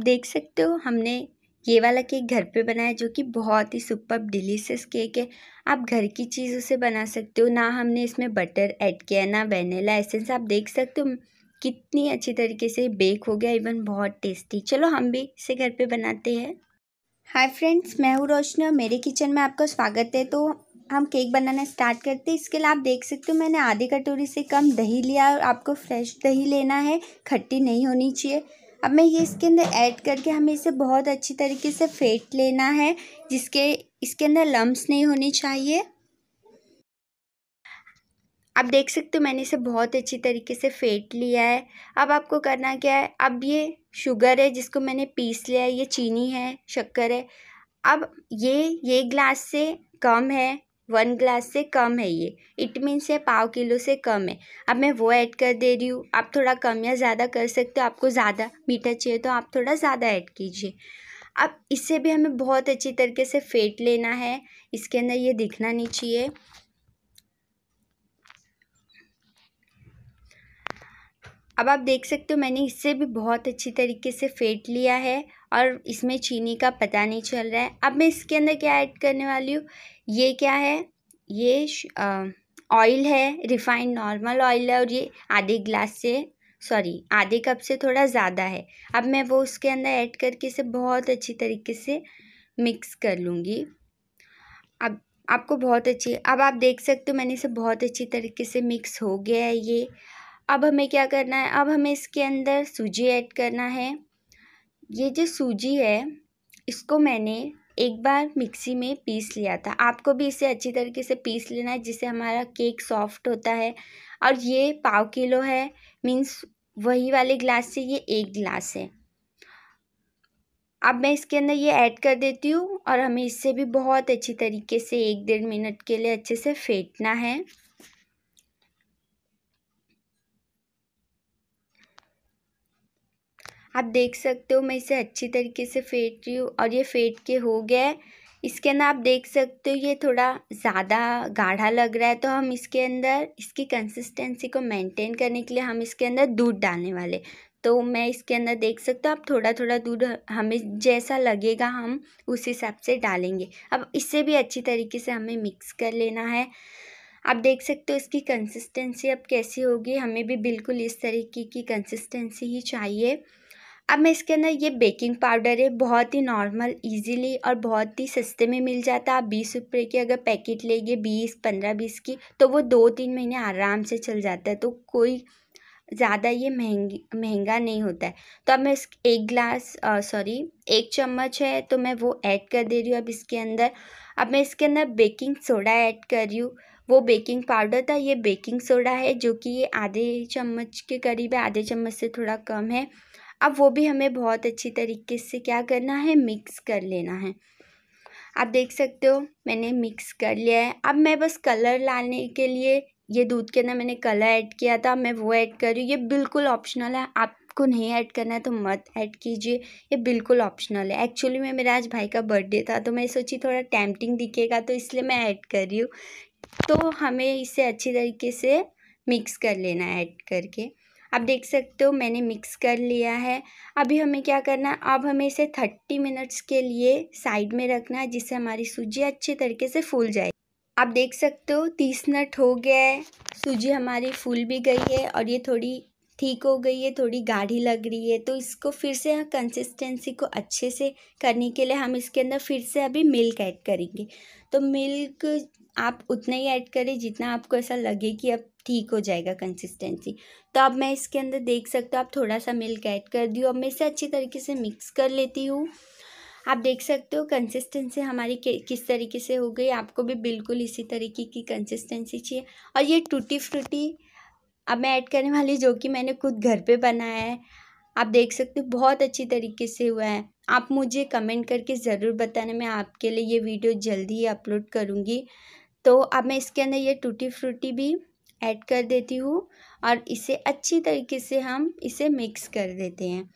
आप देख सकते हो हमने ये वाला केक घर पे बनाया जो कि बहुत ही सुपर डिलीशियस केक है आप घर की चीज़ों से बना सकते हो ना हमने इसमें बटर ऐड किया ना वेनेला एसेंस आप देख सकते हो कितनी अच्छी तरीके से बेक हो गया इवन बहुत टेस्टी चलो हम भी इसे घर पे बनाते हैं हाय फ्रेंड्स मैं हूँ रोशनी और मेरे किचन में आपका स्वागत है तो हम केक बनाना स्टार्ट करते हैं इसके लिए आप देख सकते हो मैंने आधी कटोरी से कम दही लिया और आपको फ्रेश दही लेना है खट्टी नहीं होनी चाहिए अब मैं ये इसके अंदर ऐड करके हमें इसे बहुत अच्छी तरीके से फेंट लेना है जिसके इसके अंदर लम्ब्स नहीं होने चाहिए आप देख सकते हो मैंने इसे बहुत अच्छी तरीके से फेंट लिया है अब आपको करना क्या है अब ये शुगर है जिसको मैंने पीस लिया है ये चीनी है शक्कर है अब ये ये ग्लास से कम है वन ग्लास से कम है ये इट मीन्स ये पाव किलो से कम है अब मैं वो ऐड कर दे रही हूँ आप थोड़ा कम या ज़्यादा कर सकते हो आपको ज़्यादा मीठा चाहिए तो आप थोड़ा ज़्यादा ऐड कीजिए अब इसे भी हमें बहुत अच्छी तरीके से फेंट लेना है इसके अंदर ये दिखना नहीं चाहिए अब आप देख सकते हो मैंने इससे भी बहुत अच्छी तरीके से फेंट लिया है और इसमें चीनी का पता नहीं चल रहा है अब मैं इसके अंदर क्या ऐड करने वाली हूँ ये क्या है ये ऑयल है रिफाइंड नॉर्मल ऑयल है और ये आधे ग्लास से सॉरी आधे कप से थोड़ा ज़्यादा है अब मैं वो उसके अंदर ऐड करके इसे बहुत अच्छी तरीके से मिक्स कर लूँगी अब आपको बहुत अच्छी अब आप देख सकते हो मैंने इसे बहुत अच्छी तरीके से मिक्स हो गया है ये अब हमें क्या करना है अब हमें इसके अंदर सूजी ऐड करना है ये जो सूजी है इसको मैंने एक बार मिक्सी में पीस लिया था आपको भी इसे अच्छी तरीके से पीस लेना है जिससे हमारा केक सॉफ्ट होता है और ये पाव किलो है मीन्स वही वाले ग्लास से ये एक ग्लास है अब मैं इसके अंदर ये ऐड कर देती हूँ और हमें इससे भी बहुत अच्छी तरीके से एक डेढ़ मिनट के लिए अच्छे से फेंटना है आप देख सकते हो मैं इसे अच्छी तरीके से फेंट रही हूँ और ये फेंट के हो गया है इसके अंदर आप देख सकते हो ये थोड़ा ज़्यादा गाढ़ा लग रहा है तो हम इसके अंदर इसकी कंसिस्टेंसी को मेंटेन करने के लिए हम इसके अंदर दूध डालने वाले तो मैं इसके अंदर देख सकते हो आप थोड़ा थोड़ा दूध हमें जैसा लगेगा हम उस हिसाब से डालेंगे अब इससे भी अच्छी तरीके से हमें मिक्स कर लेना है आप देख सकते हो इसकी कंसिस्टेंसी अब कैसी होगी हमें भी बिल्कुल इस तरीके की कंसिस्टेंसी ही चाहिए अब मैं इसके अंदर ये बेकिंग पाउडर है बहुत ही नॉर्मल इजीली और बहुत ही सस्ते में मिल जाता है आप बीस रुपये की अगर पैकेट लेंगे बीस पंद्रह बीस की तो वो दो तीन महीने आराम से चल जाता है तो कोई ज़्यादा ये महंगी महंगा नहीं होता है तो अब मैं इस एक ग्लास सॉरी एक चम्मच है तो मैं वो ऐड कर दे रही हूँ अब इसके अंदर अब मैं इसके अंदर बेकिंग सोडा ऐड कर रही हूँ वो बेकिंग पाउडर था ये बेकिंग सोडा है जो कि ये आधे चम्मच के करीब है आधे चम्मच से थोड़ा कम है अब वो भी हमें बहुत अच्छी तरीके से क्या करना है मिक्स कर लेना है आप देख सकते हो मैंने मिक्स कर लिया है अब मैं बस कलर लाने के लिए ये दूध के अंदर मैंने कलर ऐड किया था मैं वो ऐड कर रही हूँ ये बिल्कुल ऑप्शनल है आपको नहीं ऐड करना है तो मत ऐड कीजिए ये बिल्कुल ऑप्शनल है एक्चुअली में मेरा आज भाई का बर्थडे था तो मैं सोची थोड़ा टैम्पटिंग दिखेगा तो इसलिए मैं ऐड कर रही हूँ तो हमें इसे अच्छी तरीके से मिक्स कर लेना है ऐड करके आप देख सकते हो मैंने मिक्स कर लिया है अभी हमें क्या करना है अब हमें इसे थर्टी मिनट्स के लिए साइड में रखना है जिससे हमारी सूजी अच्छे तरीके से फूल जाए आप देख सकते हो तीस मिनट हो गया है सूजी हमारी फूल भी गई है और ये थोड़ी ठीक हो गई है थोड़ी गाढ़ी लग रही है तो इसको फिर से कंसिस्टेंसी को अच्छे से करने के लिए हम इसके अंदर फिर से अभी मिल्क ऐड करेंगे तो मिल्क आप उतना ही ऐड करें जितना आपको ऐसा लगे कि अब ठीक हो जाएगा कंसिस्टेंसी तो अब मैं इसके अंदर देख सकते हो आप थोड़ा सा मिल्क ऐड कर दी अब मैं इसे अच्छी तरीके से मिक्स कर लेती हूँ आप देख सकते हो कंसिस्टेंसी हमारी किस तरीके से हो गई आपको भी बिल्कुल इसी तरीके की कंसिस्टेंसी चाहिए और ये टूटी फ्रूटी अब मैं ऐड करने वाली जो कि मैंने खुद घर पे बनाया है आप देख सकते हो बहुत अच्छी तरीके से हुआ है आप मुझे कमेंट करके ज़रूर बताना मैं आपके लिए ये वीडियो जल्दी ही अपलोड करूँगी तो अब मैं इसके अंदर ये टूटी फ्रूटी भी ऐड कर देती हूँ और इसे अच्छी तरीके से हम इसे मिक्स कर देते हैं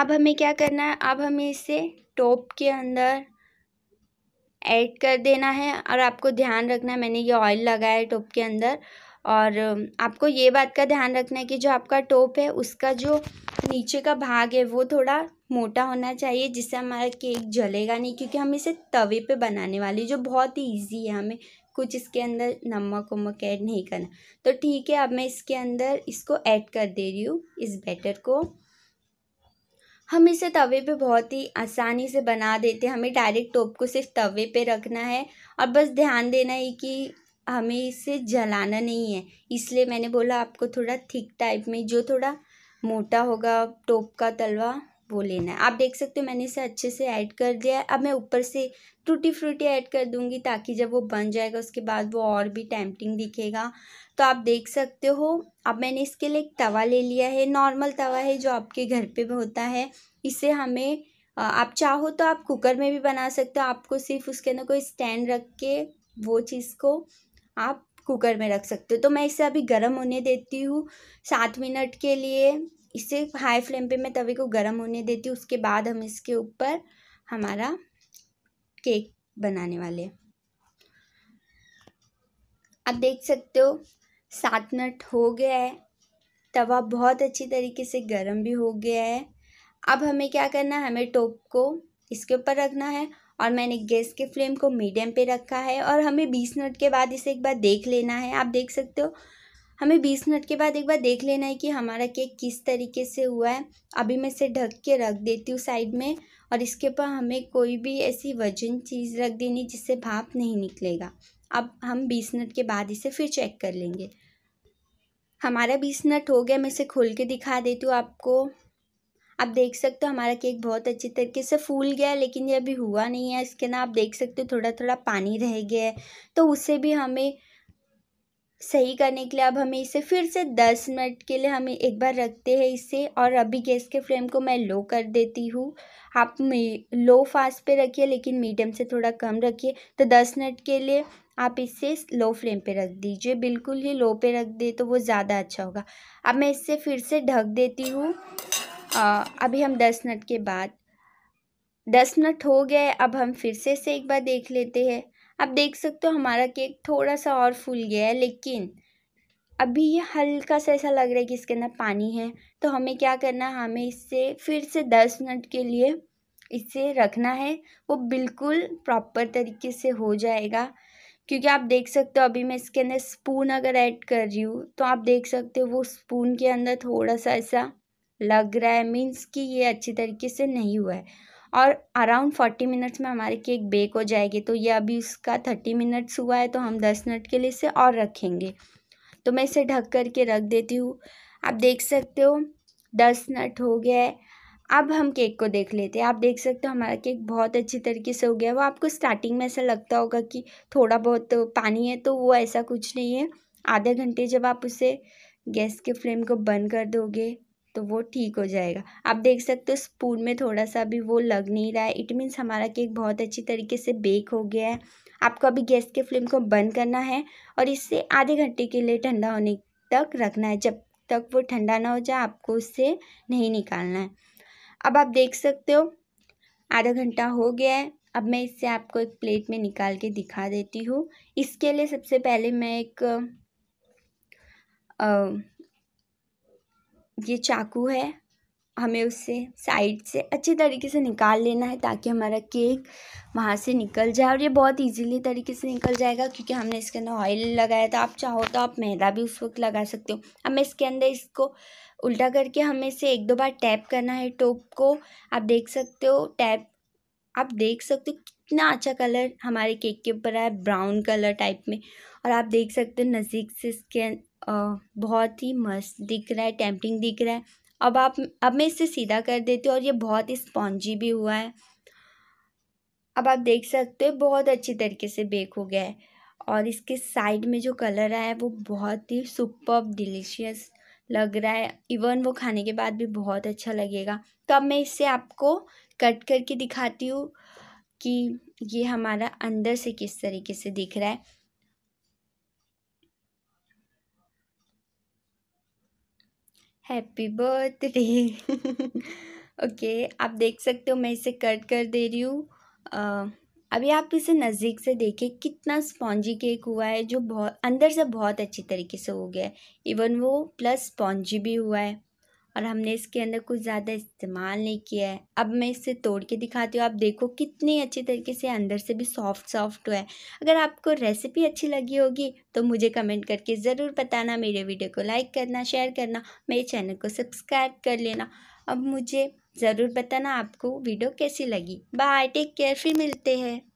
अब हमें क्या करना है अब हमें इसे टॉप के अंदर ऐड कर देना है और आपको ध्यान रखना है मैंने ये ऑयल लगाया है टॉप के अंदर और आपको ये बात का ध्यान रखना है कि जो आपका टॉप है उसका जो नीचे का भाग है वो थोड़ा मोटा होना चाहिए जिससे हमारा केक जलेगा नहीं क्योंकि हम इसे तवे पे बनाने वाले जो बहुत ही ईजी है हमें कुछ इसके अंदर नमक उमक ऐड नहीं करना तो ठीक है अब मैं इसके अंदर इसको ऐड कर दे रही हूँ इस बैटर को हम इसे तवे पे बहुत ही आसानी से बना देते हैं हमें डायरेक्ट टोप को सिर्फ तवे पे रखना है और बस ध्यान देना है कि हमें इसे जलाना नहीं है इसलिए मैंने बोला आपको थोड़ा थिक टाइप में जो थोड़ा मोटा होगा टोप का तलवा वो लेना है आप देख सकते हो मैंने इसे अच्छे से ऐड कर दिया है अब मैं ऊपर से टूटी फ्रूटी ऐड कर दूंगी ताकि जब वो बन जाएगा उसके बाद वो और भी टैम्पटिंग दिखेगा तो आप देख सकते हो अब मैंने इसके लिए एक तवा ले लिया है नॉर्मल तवा है जो आपके घर पे भी होता है इसे हमें आप चाहो तो आप कुकर में भी बना सकते हो आपको सिर्फ उसके अंदर कोई स्टैंड रख के वो चीज़ को आप कुकर में रख सकते हो तो मैं इसे अभी गर्म होने देती हूँ सात मिनट के लिए इसे हाई फ्लेम पे मैं तवे को गर्म होने देती हूँ उसके बाद हम इसके ऊपर हमारा केक बनाने वाले आप देख सकते हो सात मिनट हो गया है तवा बहुत अच्छी तरीके से गर्म भी हो गया है अब हमें क्या करना है हमें टोप को इसके ऊपर रखना है और मैंने गैस के फ्लेम को मीडियम पे रखा है और हमें बीस मिनट के बाद इसे एक बार देख लेना है आप देख सकते हो हमें बीस मिनट के बाद एक बार देख लेना है कि हमारा केक किस तरीके से हुआ है अभी मैं इसे ढक के रख देती हूँ साइड में और इसके ऊपर हमें कोई भी ऐसी वजन चीज़ रख देनी जिससे भाप नहीं निकलेगा अब हम बीस मिनट के बाद इसे फिर चेक कर लेंगे हमारा बीस मिनट हो गया मैं इसे खोल के दिखा देती हूँ आपको आप देख सकते हो हमारा केक बहुत अच्छी तरीके से फूल गया है लेकिन ये अभी हुआ नहीं है इसके ना आप देख सकते हो थोड़ा थोड़ा पानी रह गया है तो उसे भी हमें सही करने के लिए अब हमें इसे फिर से दस मिनट के लिए हमें एक बार रखते हैं इसे और अभी गैस के फ्लेम को मैं लो कर देती हूँ आप लो फास्ट पे रखिए लेकिन मीडियम से थोड़ा कम रखिए तो दस मिनट के लिए आप इसे लो फ्लेम पे रख दीजिए बिल्कुल ही लो पे रख दे तो वो ज़्यादा अच्छा होगा अब मैं इसे फिर से ढक देती हूँ अभी हम दस मिनट के बाद दस मिनट हो गए अब हम फिर से इसे एक बार देख लेते हैं आप देख सकते हो हमारा केक थोड़ा सा और फूल गया है लेकिन अभी ये हल्का सा ऐसा लग रहा है कि इसके अंदर पानी है तो हमें क्या करना है हमें इससे फिर से दस मिनट के लिए इसे रखना है वो बिल्कुल प्रॉपर तरीके से हो जाएगा क्योंकि आप देख सकते हो अभी मैं इसके अंदर स्पून अगर ऐड कर रही हूँ तो आप देख सकते हो वो स्पून के अंदर थोड़ा सा ऐसा लग रहा है मीन्स कि ये अच्छी तरीके से नहीं हुआ है और अराउंड फोर्टी मिनट्स में हमारी केक बेक हो जाएगी तो ये अभी उसका थर्टी मिनट्स हुआ है तो हम दस मिनट के लिए इसे और रखेंगे तो मैं इसे ढक कर के रख देती हूँ आप देख सकते हो दस मिनट हो गया है अब हम केक को देख लेते हैं आप देख सकते हो हमारा केक बहुत अच्छी तरीके से हो गया वो आपको स्टार्टिंग में ऐसा लगता होगा कि थोड़ा बहुत पानी है तो वो ऐसा कुछ नहीं है आधे घंटे जब आप उसे गैस के फ्लेम को बंद कर दोगे तो वो ठीक हो जाएगा आप देख सकते हो स्पून में थोड़ा सा भी वो लग नहीं रहा है इट मीन्स हमारा केक बहुत अच्छी तरीके से बेक हो गया है आपको अभी गैस के फ्लेम को बंद करना है और इसे आधे घंटे के लिए ठंडा होने तक रखना है जब तक वो ठंडा ना हो जाए आपको उससे नहीं निकालना है अब आप देख सकते हो आधा घंटा हो गया है अब मैं इससे आपको एक प्लेट में निकाल के दिखा देती हूँ इसके लिए सबसे पहले मैं एक ये चाकू है हमें उससे साइड से अच्छे तरीके से निकाल लेना है ताकि हमारा केक वहाँ से निकल जाए और ये बहुत इजीली तरीके से निकल जाएगा क्योंकि हमने इसके अंदर ऑयल लगाया था आप चाहो तो आप मैदा भी उस वक्त लगा सकते हो अब मैं इसके अंदर इसको उल्टा करके हमें इसे एक दो बार टैप करना है टोप को आप देख सकते हो टैप आप देख सकते हो कितना अच्छा कलर हमारे केक के ऊपर आया ब्राउन कलर टाइप में और आप देख सकते हो नज़दीक से इसके बहुत ही मस्त दिख रहा है टेम्पिंग दिख रहा है अब आप अब मैं इसे सीधा कर देती हूँ और ये बहुत ही स्पॉन्जी भी हुआ है अब आप देख सकते हो बहुत अच्छी तरीके से बेक हो गया है और इसके साइड में जो कलर आया है वो बहुत ही सुपर डिलीशियस लग रहा है इवन वो खाने के बाद भी बहुत अच्छा लगेगा तो अब मैं इसे आपको कट करके दिखाती हूँ कि ये हमारा अंदर से किस तरीके से दिख रहा है हैप्पी बर्थडे ओके आप देख सकते हो मैं इसे कट कर दे रही हूँ अभी आप इसे नज़दीक से देखें कितना स्पॉन्जी केक हुआ है जो बहुत अंदर से बहुत अच्छी तरीके से हो गया है इवन वो प्लस स्पॉन्जी भी हुआ है और हमने इसके अंदर कुछ ज़्यादा इस्तेमाल नहीं किया है अब मैं इसे तोड़ के दिखाती हूँ आप देखो कितनी अच्छी तरीके से अंदर से भी सॉफ्ट सॉफ्ट हुआ है अगर आपको रेसिपी अच्छी लगी होगी तो मुझे कमेंट करके ज़रूर बताना मेरे वीडियो को लाइक करना शेयर करना मेरे चैनल को सब्सक्राइब कर लेना अब मुझे ज़रूर बताना आपको वीडियो कैसी लगी बाय टेक केयर फिर मिलते हैं